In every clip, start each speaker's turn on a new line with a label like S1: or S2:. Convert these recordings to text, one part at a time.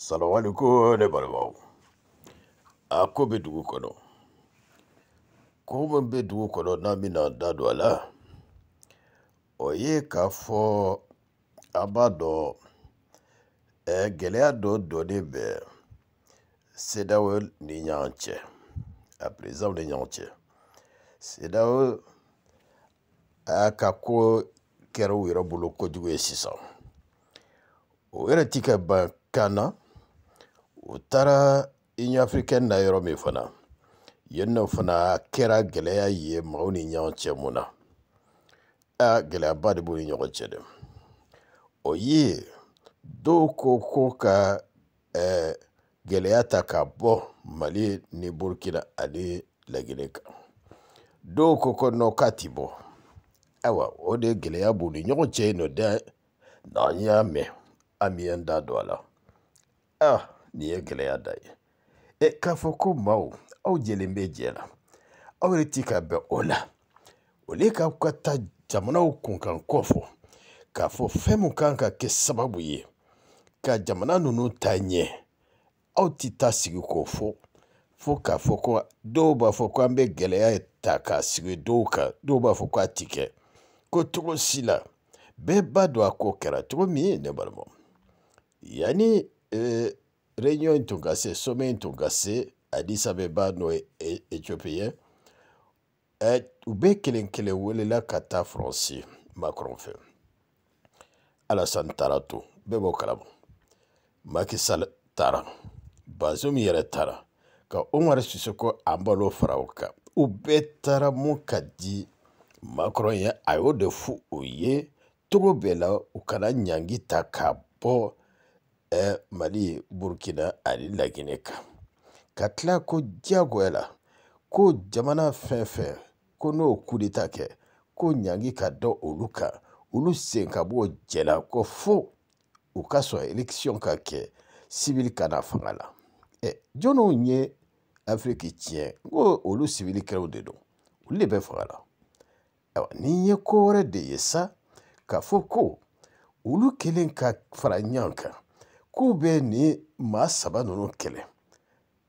S1: salawali ko ne balimaw e a ko bɛ dugu kɔnɔ ko min bɛ dugu kɔnɔ n'an bɛna da don a la o ye k'a fɔ an b'a dɔn ɛɛ gɛlɛya dɔ dɔnnen bɛ sedaw ni ɲɔgɔn cɛ a perezanw ni ɲɔgɔn cɛ sedaw a ka ko kɛra u yɛrɛ bolo kojugu ye sisan o yɛrɛ ti ka ban kan na o taara union africaine na yɔrɔ min fana yen nɔ fana kɛra gɛlɛya ye maaw ni ɲɔgɔn cɛ mun na a gɛlɛyaba de b'u ni ɲɔgɔn cɛ dɛ o ye dɔw ko ko ka ɛɛ gɛlɛya ta ka bɔ mali ni burukina ani lagine kan dɔw ko ko nɔ k'a ti bɔ ayiwa o de gɛlɛya b'u ni ɲɔgɔn cɛ yen nɔ dɛ n'an y'a mɛn an bɛ an da don a la ah. nin ye gɛlɛya da ye e k'a fɔ ko maaw aw jɛlen bɛ jɛ la aw yɛrɛ ti ka bɛn o la o le k'aw ka taa jamanaw kunkan kɔ fɔ k'a fɔ fɛn mun kan ka kɛ sababu ye ka jamana ninnu ta ɲɛ aw ti taa sigi k'o fɔ fo k'a fɔ ko dɔw b'a fɔ ko an bɛ gɛlɛya ta k'a sigi dɔw kan dɔw b'a fɔ k'a ti kɛ ko cogo si la bɛɛ b'a dɔn a ko kɛra cogo min ne balima yanni réunion in tun ka se sommet in tun ka se addis abeba n'o ye e, éthiopien ɛ u bɛɛ kelen kelen welela ka taa faransi makɔrɔn fɛ alasan taara to bɛɛ b'o kalama makisal taara bazum yɛrɛ taara ka umaru sisoko an balo fara o kan u bɛɛ taara mun ka di makɔrɔn ye a y'o de fɔ u ye cogo bɛɛ la u kana ɲangi ta k'a bɔ Eh, mali ye burukina ani laginɛ kan ka tila ko diyagoya la ko jamana fɛn fɛn ko n'o kudeta kɛ ko ɲangi ka dɔ olu kan olu sen ka bɔ jɛla ko fo u ka sɔn elekisiyɔn ka kɛ sibili ka na fanga la ɛ eh, jɔnniw ye afiriki tiɲɛ n ko olu sibilikɛlaw de don olu de bɛ faga la ayiwa ni ye ko wɛrɛ de ye sa k'a fɔ ko olu kelen ka fara ɲɔgɔn kan k'u bɛ nin maa saba ninnu kɛlɛ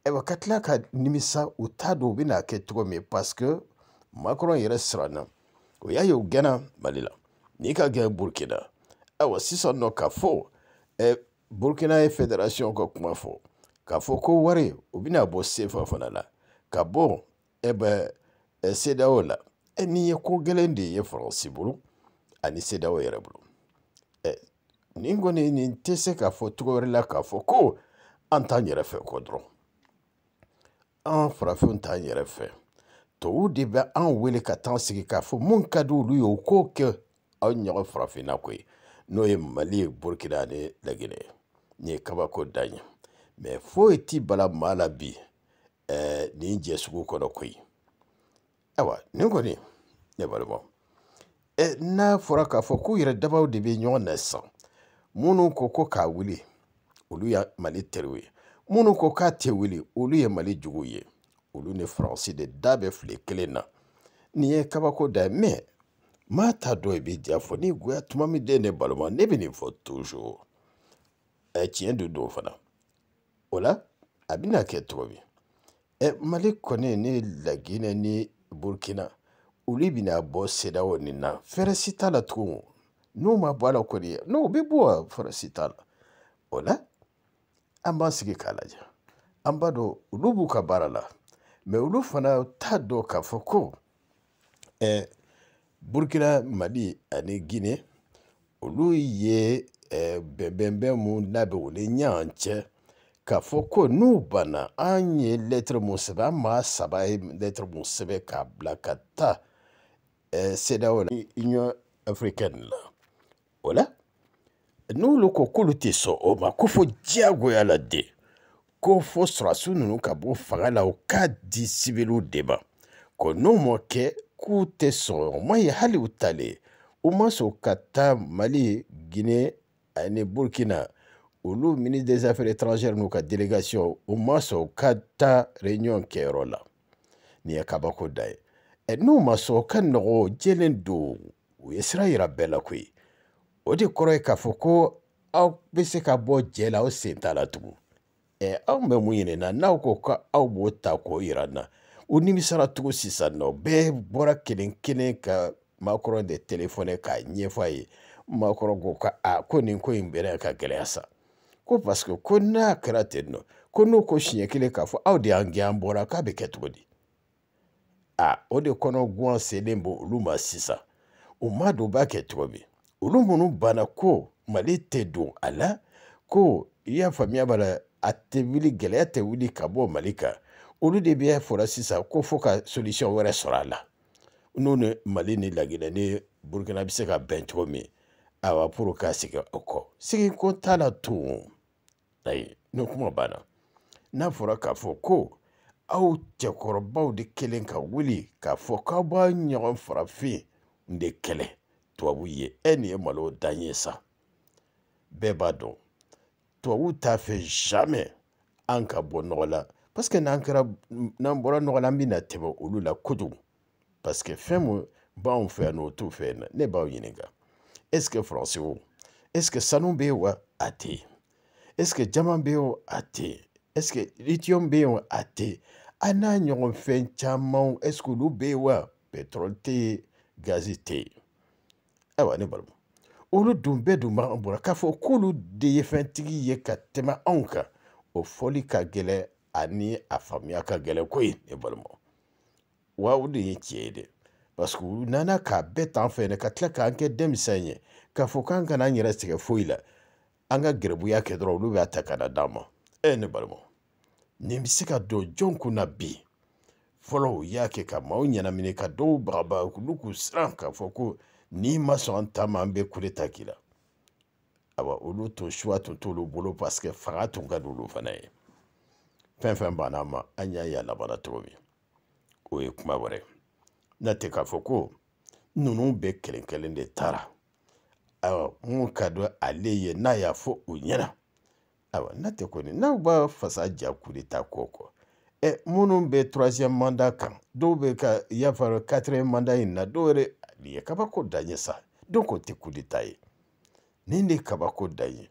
S1: ayiwa ka tila ka nimisa u t'a dɔn u bɛna kɛ cogo min parce que makɔrɔn yɛrɛ siranna o y'a ye u gɛnna mali la n'i ka gɛn burukina ayiwa sisan nɔ ka fɔ ɛ burukina ye federation ka kuma fɔ k'a fɔ ko wari u bɛna bɔ sefa fana la ka bɔ ɛ bɛ ɛ sedaw la ɛ nin ye ko gɛlɛn de ye faransi bolo ani sedaw yɛrɛ bolo nin kɔni nin tɛ se k'a fɔ cogo wɛrɛ la k'a fɔ ko an t'an yɛrɛ fɛ kɔ dɔrɔn an farafinw t'an yɛrɛ fɛ tubabuw de bɛ an wele ka taa sigi k'a fɔ mun ka di olu ye o k'o kɛ aw ɲɔgɔn farafinna koyi n'o ye mali ye burukina ani laginɛ ye nin ye kabako dan ye mɛ foyi ti bala maa la bi ɛɛ nin jɛ sugu kɔnɔ koyi ayiwa nin kɔni ne balimaw ɛ n'a fɔra k'a fɔ k'u yɛrɛ dabaw de bɛ ɲɔgɔn na sisan minnu ko ko k'a wuli olu ye mali teriw ye minnu ko k'a tɛ wuli olu ye mali juguw ye olu ni faransi de da bɛ file kelen na nin ye kabako da ye mɛ maa t'a dɔn i bɛ ja fɔ ni goya tuma min den ne balima ne bɛ nin fɔ toujours ɛ tiɲɛ don don fana o la a bɛna kɛ cogo min ɛ mali kɔni ni laginɛ ni burukina olu bɛna bɔ sedaw nin na fɛrɛ si t'a la tugun n'u ma bɔ a la kɔni n'o u bɛ bɔ wa farasi t'a la o la an b'an sigi k'a lajɛ an b'a dɔn olu b'u ka baara la mɛ olu fana t'a dɔn k'a fɔ ko eh, burukina mali ani gine olu ye eh, bɛnbɛnbɛn mun n'a bɛ olu ɲɛ cɛ k'a fɔ ko n'u banna an ye lɛtiri mun sɛbɛn an maa saba ye lɛtiri mun sɛbɛn k'a bila ka taa eh, sedaw la union africaine la o la n'olu ko k'olu tɛ sɔn o ma ko fo diyagoya la de ko fo sɔrɔsiw ninnu ka bɔ fanga la u k'a di sibiriw de ma ko n'o ma kɛ k'u tɛ sɔn o ma ye hali u talen u ma sɔn ka taa mali gine ani burkina olu ministre des affaires étrangères n'u ka délégation u ma sɔn e ka taa réunion kɛyɔrɔ la nin ye kabako da ye n'u ma sɔn o ka nɔgɔ jɛlen don u ye sira yira bɛɛ la koyi o de kɔrɔ ye k'a fɔ ko aw bɛ se ka bɔ jɛ la aw sen t'a la tugun ɛ anw bɛ mun ɲini na n'aw ko ko aw b'o ta k'o yira n na u nimisara tugu sisan nɔ bɛɛ bɔra kelen kelen ka maakɔrɔ de telefɔni k'a ɲɛfɔ a ye maakɔrɔ ko ko a ko nin ko in bɛrɛ ka gɛlɛya sa ko paseke ko n'a kɛra ten nɔ ko n'o ko siɲɛ kelen k'a fɔ aw de y'an gɛn an bɔra k'a bɛ kɛ cogo di a o de kɔnɔ guwan selen b'olu ma sisan u m'a dɔn u b'a kɛ cogo min olu minnu banna ko mali tɛ don a la ko i y'a faamuya b'a la a tɛ wuli gɛlɛya tɛ wuli ka bɔ mali kan olu de bɛ fɔra sisan ko fo ka solisiyɔn wɛrɛ sɔrɔ a la n'o ni mali ni laginɛ ni burukina bɛ se ka bɛn cogo min awa pour ka segin o kɔ segin ko t'a la tun ayi ni kuma banna n'a fɔra k'a fɔ ko aw cɛkɔrɔbaw de kelen ka wuli k'a fɔ k'aw b'a ɲɔgɔn farafin de kɛlɛ Toi ye e malo danye sa bɛɛ b'a dɔn t'a jamais anka parce que n'an nambolonola n'an la la parce que femu mun b'anw fɛ ne ba est ce que François est ce que sanu wa a tɛ est ce que jama a tɛ est ce que lithium be wa a te, est ce que pétrole ayiwa ne balima olu dun bɛɛ dun b'an bɔra k'a fɔ k'olu de ye fɛntigi ye ka tɛmɛ anw kan o fɔli ka gɛlɛ ani a faamuya ka gɛlɛ ko ye ne balima wa o de ye tiɲɛ ye dɛ parce que u nana k'a bɛɛ t'an fɛ ka tila k'an kɛ denmisɛn ye k'a fɔ k'an kana an yɛrɛ sɛgɛn foyi la an ka gɛrɛbuya kɛ dɔrɔn olu b'a ta ka na d'an ma ɛ ne balima nin bɛ se ka don jɔn kunna bi fɔlɔ u y'a kɛ ka maaw ɲɛnamini ka dɔw bagaba olu k'u siran k'a fɔ ko n'i ma sɔn an ta ma an bɛ kureta k'i la awa olu tun suwa tun t'olu bolo paseke fanga tun ka di olu fana ye fɛn fɛn banna ma an y'a ye a labanna cogo min o ye kuma wɛrɛ n'a tɛ k'a fɔ ko ninnu bɛɛ kelen kelen de taara awa mun ka di ale ye n'a y'a fɔ u ɲɛna awa n'a tɛ kɔni n'aw b'a fasa ja kureta kɔ kɔ ɛ minnu bɛ troisième mandat kan dɔw bɛ ka yafa quatrième mandat in na dɔw yɛrɛ nin ye kabako dan ye sa donc o tɛ kudeta ye nin de kabako dan ye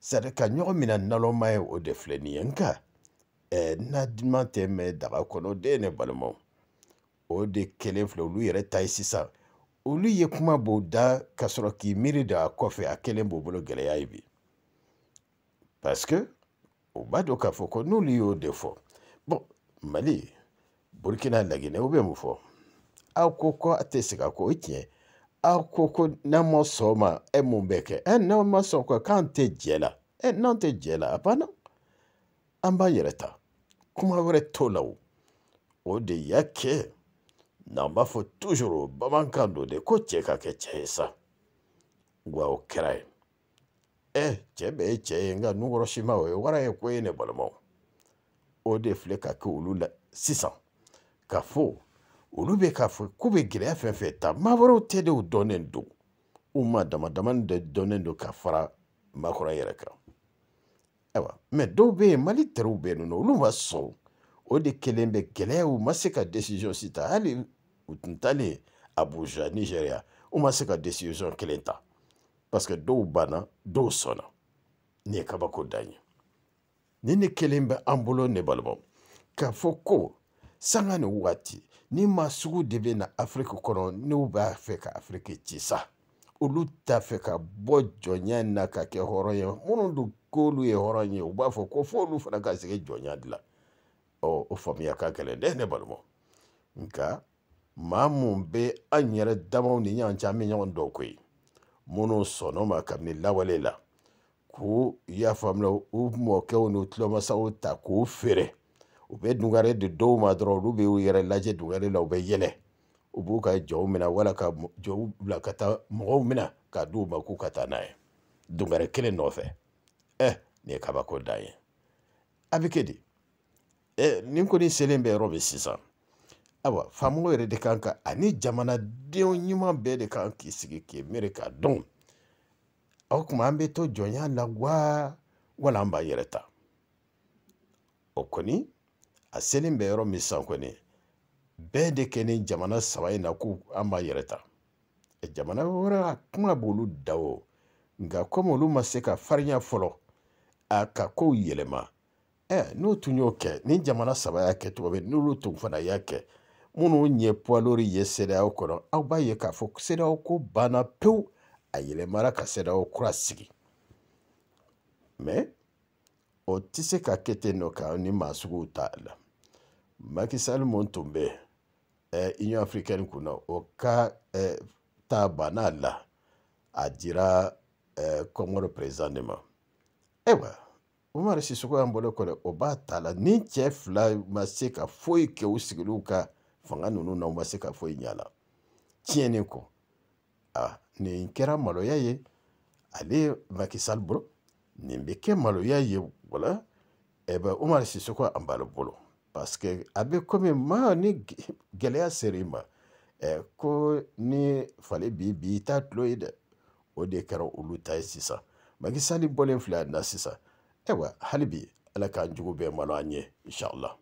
S1: sadi ka ɲɔgɔn mina nalɔma ye o de filɛ nin ye nka eh, na duman tɛ mɛn daga kɔnɔ de ye ne balimaw o de kelen filɛ olu yɛrɛ ta ye sisan olu ye kuma b'o da ka sɔrɔ k'i miiri da a kɔfɛ a kelen b'o bolo gɛlɛya ye bi parce que u b'a dɔn k'a fɔ ko n'olu y'o de fɔ bon mali burukina laginɛ u bɛ mun fɔ aw ko ko a tɛ se ka ko o tiɲɛ e aw ko ko n'an ma sɔn o ma ɛ mun bɛ kɛ ɛ n'an ma sɔn ko k'an tɛ jɛ la ɛ n'an tɛ jɛ la a banna an b'a yɛrɛ ta kuma wɛrɛ t'o la o o de y'a kɛ n'an b'a fɔ tuzuru bamanankan don de ko cɛ ka kɛ cɛ ye sa wa o kɛra ye ɛ cɛ bɛɛ ye cɛ ye nka nunkɔrɔsi ma o ye wara ye ko ye ne balimaw o de filɛ ka kɛ olu la sisan ka fɔ olu bɛ k'a fɔ k'u bɛ gɛlɛya fɛn fɛn ta maa wɛrɛw tɛ de u dɔnnen don u ma dama dama de dɔnnen don ka fara maakɔrɔ yɛrɛ kan ayiwa mɛ dɔw bɛ yen mali tɛrɛw bɛ yen nɔ olu ma sɔn o de kelen bɛ gɛlɛya u ma se ka decision si ta hali u tun talen abuja nigeria u ma se ka decision kelen ta parce que dɔw banna dɔw sɔnna nin ye kabako dan ye nin de kelen bɛ an bolo ne balimaw k'a fɔ ko Sanga ni waati ni maa sugu de bɛ na Afiriki kɔnɔ n'u b'a fɛ ka Afiriki ci sa olu t'a fɛ ka bɔ jɔnya na ka kɛ hɔrɔn ye minnu dun k'olu ye hɔrɔn ye u b'a fɔ ko fo olu fana ka sege jɔnya dilan ɔ o faamuya ka gɛlɛn dɛ ne balima nka maa minnu bɛ an yɛrɛ damaw ni ɲɔgɔn cɛ an bɛ ɲɔgɔn dɔn koyi minnu o ma kabini lawale la k'u y'a faamuya u mɔkɛw n'u tulomasaw ta k'u feere u bɛ dungare di dɔw ma dɔrɔn olu bɛ u yɛrɛ lajɛ dungare la u bɛ yɛlɛ u b'u ka jɔw minɛ wala ka jɔw bila ka taa mɔgɔw minɛ k'a di u ma k'u ka taa n'a ye dungare kelen nɔfɛ ɛ nin ye kabako dan ye a bɛ kɛ di ɛ nin kɔni selen bɛ yɔrɔ min sisan ayiwa faamaw yɛrɛ de kan ka ani jamanadenw ɲuman bɛɛ de kan k'i sigi k'i miiri k'a dɔn o tuma an bɛ to jɔnya la wa wala an b'an yɛrɛ ta o kɔni a seli bɛ yɔrɔ min san kɔni bɛɛ de kɛ ni jamana saba in na ko an b'a yɛrɛ ta jamana wɛrɛ a kuma b'olu da o nka komi olu ma se ka farinya fɔlɔ a ka kow yɛlɛma ɛ n'o tun y'o kɛ ni jamana saba y'a kɛ cogo min n'olu tun fana y'a kɛ minnu ɲɛ puwalori ye seereyaw kɔnɔ aw b'a ye k'a fɔ seereyaw ko banna pewu a yɛlɛmara ka seereyaw kura sigi mɛ o tɛ se ka kɛ ten nɔ ka ni maa suguw ta la makisali mun tun bɛ eh, union africaine kunna o ka eh, ta banna la a dira eh, kɔngɔrɔ président de ma ayiwa umaru sisogo y'an bɔlen kɔ dɛ o b'a ta la ni cɛ fila ma se ka foyi kɛ u sigiliw ka fanga ninnu na u ma se ka foyi ɲɛ la tiɲɛni kɔ ah, nin kɛra maloya ye ale makisali bolo nin bɛ kɛ maloya ye wala eh, umaru sisogo an b'ale bolo paseke a bɛ komi maa ni gɛlɛya sera i ma eh, ko ni fale b'i bi i t'a tulo ye dɛ o de kɛra olu ta ye sisan makisali bɔlen filɛ a na sisan ayiwa hali bi ala k'an jugu bɛɛ malo an ye inshallah